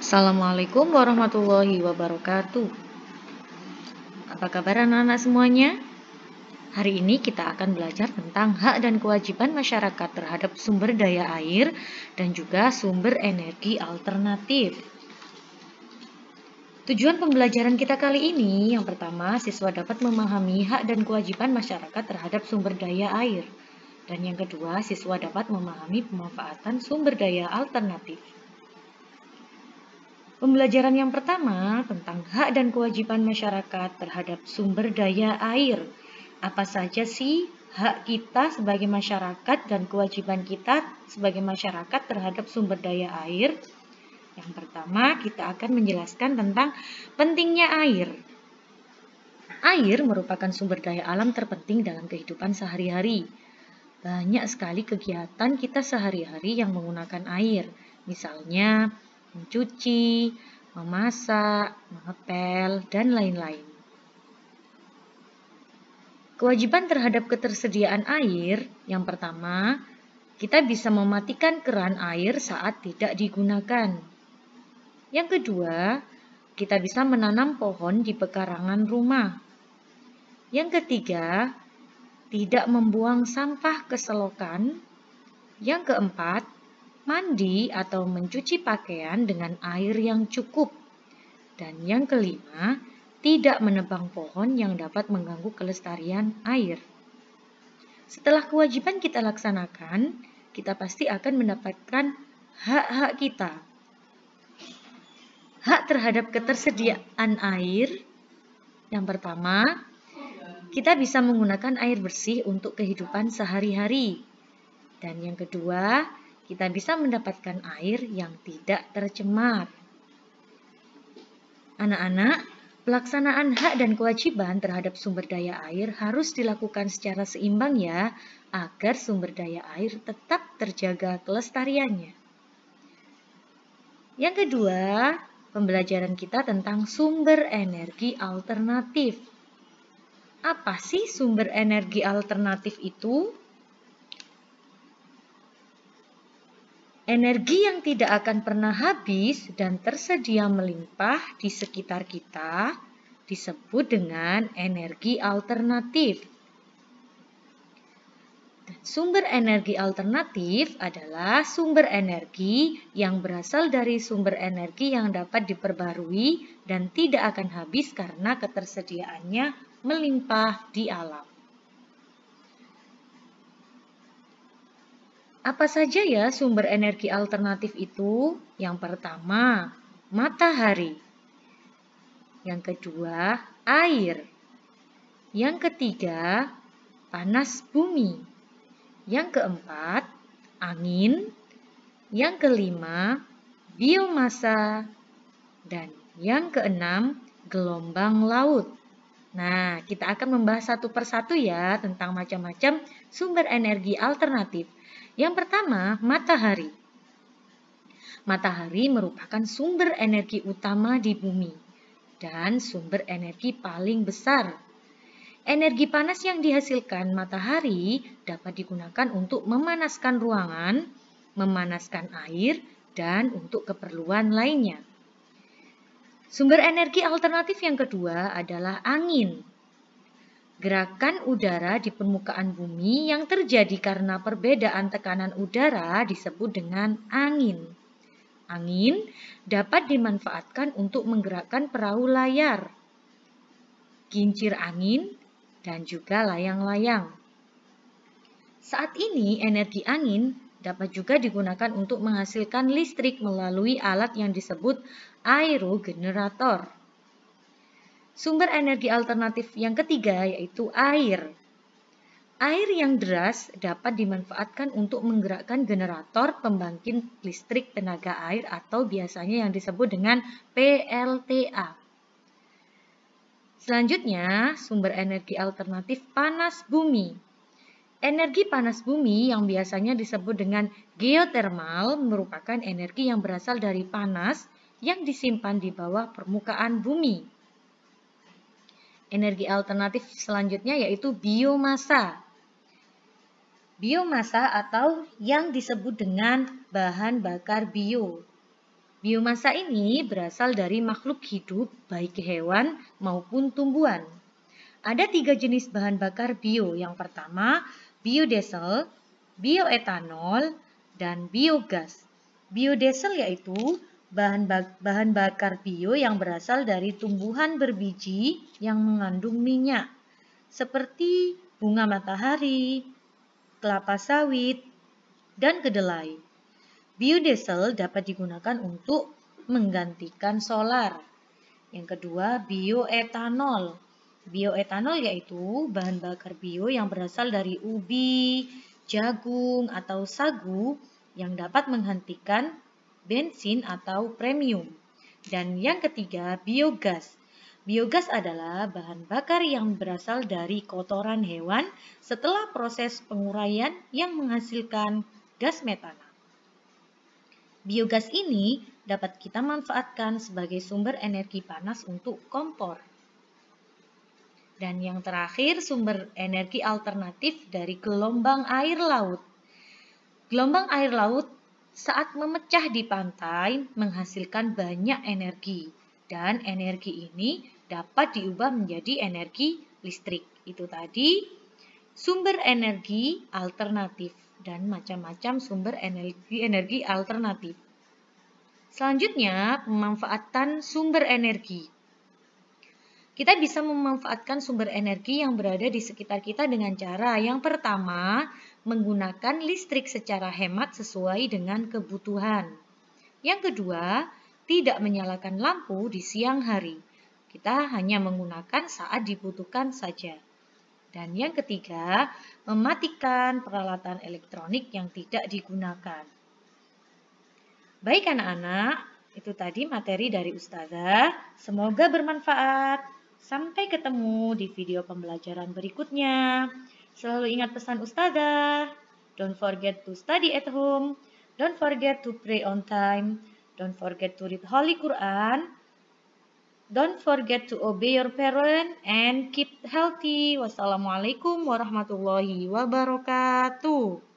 Assalamualaikum warahmatullahi wabarakatuh. Apa kabar anak-anak semuanya? Hari ini kita akan belajar tentang hak dan kewajiban masyarakat terhadap sumber daya air dan juga sumber energi alternatif. Tujuan pembelajaran kita kali ini, yang pertama, siswa dapat memahami hak dan kewajiban masyarakat terhadap sumber daya air. Dan yang kedua, siswa dapat memahami pemanfaatan sumber daya alternatif. Pembelajaran yang pertama tentang hak dan kewajiban masyarakat terhadap sumber daya air. Apa saja sih hak kita sebagai masyarakat dan kewajiban kita sebagai masyarakat terhadap sumber daya air? Yang pertama, kita akan menjelaskan tentang pentingnya air. Air merupakan sumber daya alam terpenting dalam kehidupan sehari-hari. Banyak sekali kegiatan kita sehari-hari yang menggunakan air. Misalnya, mencuci, memasak, mengepel, dan lain-lain. Kewajiban terhadap ketersediaan air, yang pertama, kita bisa mematikan keran air saat tidak digunakan. Yang kedua, kita bisa menanam pohon di pekarangan rumah. Yang ketiga, tidak membuang sampah ke selokan. Yang keempat, mandi atau mencuci pakaian dengan air yang cukup. Dan yang kelima, tidak menebang pohon yang dapat mengganggu kelestarian air. Setelah kewajiban kita laksanakan, kita pasti akan mendapatkan hak-hak kita. Hak terhadap ketersediaan air. Yang pertama, kita bisa menggunakan air bersih untuk kehidupan sehari-hari. Dan yang kedua, kita bisa mendapatkan air yang tidak tercemar. Anak-anak, pelaksanaan hak dan kewajiban terhadap sumber daya air harus dilakukan secara seimbang ya, agar sumber daya air tetap terjaga kelestariannya. Yang kedua, pembelajaran kita tentang sumber energi alternatif. Apa sih sumber energi alternatif itu? energi yang tidak akan pernah habis dan tersedia melimpah di sekitar kita disebut dengan energi alternatif. sumber energi alternatif adalah sumber energi yang berasal dari sumber energi yang dapat diperbarui dan tidak akan habis karena ketersediaannya melimpah di alam. Apa saja ya sumber energi alternatif itu? Yang pertama, matahari. Yang kedua, air. Yang ketiga, panas bumi. Yang keempat, angin. Yang kelima, biomasa. Dan yang keenam, gelombang laut. Nah, kita akan membahas satu persatu ya tentang macam-macam sumber energi alternatif. Yang pertama, matahari. Matahari merupakan sumber energi utama di bumi dan sumber energi paling besar. Energi panas yang dihasilkan matahari dapat digunakan untuk memanaskan ruangan, memanaskan air, dan untuk keperluan lainnya. Sumber energi alternatif yang kedua adalah angin. Gerakan udara di permukaan bumi yang terjadi karena perbedaan tekanan udara disebut dengan angin. Angin dapat dimanfaatkan untuk menggerakkan perahu layar, kincir angin, dan juga layang-layang. Saat ini energi angin dapat juga digunakan untuk menghasilkan listrik melalui alat yang disebut aerogenerator. Sumber energi alternatif yang ketiga yaitu air. Air yang deras dapat dimanfaatkan untuk menggerakkan generator pembangkit listrik tenaga air atau biasanya yang disebut dengan PLTA. Selanjutnya, sumber energi alternatif panas bumi. Energi panas bumi yang biasanya disebut dengan geotermal merupakan energi yang berasal dari panas yang disimpan di bawah permukaan bumi energi alternatif selanjutnya yaitu biomasa. Biomasa atau yang disebut dengan bahan bakar bio. Biomasa ini berasal dari makhluk hidup baik hewan maupun tumbuhan. Ada tiga jenis bahan bakar bio. Yang pertama, biodiesel, bioetanol, dan biogas. Biodiesel yaitu bahan, bak bahan bakar bio yang berasal dari tumbuhan berbiji yang mengandung minyak, seperti bunga matahari, kelapa sawit, dan kedelai. Biodiesel dapat digunakan untuk menggantikan solar. Yang kedua, bioetanol. Bioetanol yaitu bahan bakar bio yang berasal dari ubi, jagung, atau sagu yang dapat menghentikan bensin atau premium. Dan yang ketiga, biogas. Biogas adalah bahan bakar yang berasal dari kotoran hewan setelah proses penguraian yang menghasilkan gas metana. Biogas ini dapat kita manfaatkan sebagai sumber energi panas untuk kompor. Dan yang terakhir, sumber energi alternatif dari gelombang air laut. Gelombang air laut saat memecah di pantai menghasilkan banyak energi dan energi ini dapat diubah menjadi energi listrik. Itu tadi sumber energi alternatif dan macam-macam sumber energi-energi alternatif. Selanjutnya, pemanfaatan sumber energi. Kita bisa memanfaatkan sumber energi yang berada di sekitar kita dengan cara yang pertama, menggunakan listrik secara hemat sesuai dengan kebutuhan. Yang kedua, tidak menyalakan lampu di siang hari. Kita hanya menggunakan saat dibutuhkan saja. Dan yang ketiga, mematikan peralatan elektronik yang tidak digunakan. Baik anak-anak, itu tadi materi dari Ustazah. Semoga bermanfaat. Sampai ketemu di video pembelajaran berikutnya. Selalu ingat pesan Ustazah. Don't forget to study at home. Don't forget to pray on time. Don't forget to read Holy Quran. Don't forget to obey your parents and keep healthy. Wassalamualaikum warahmatullahi wabarakatuh.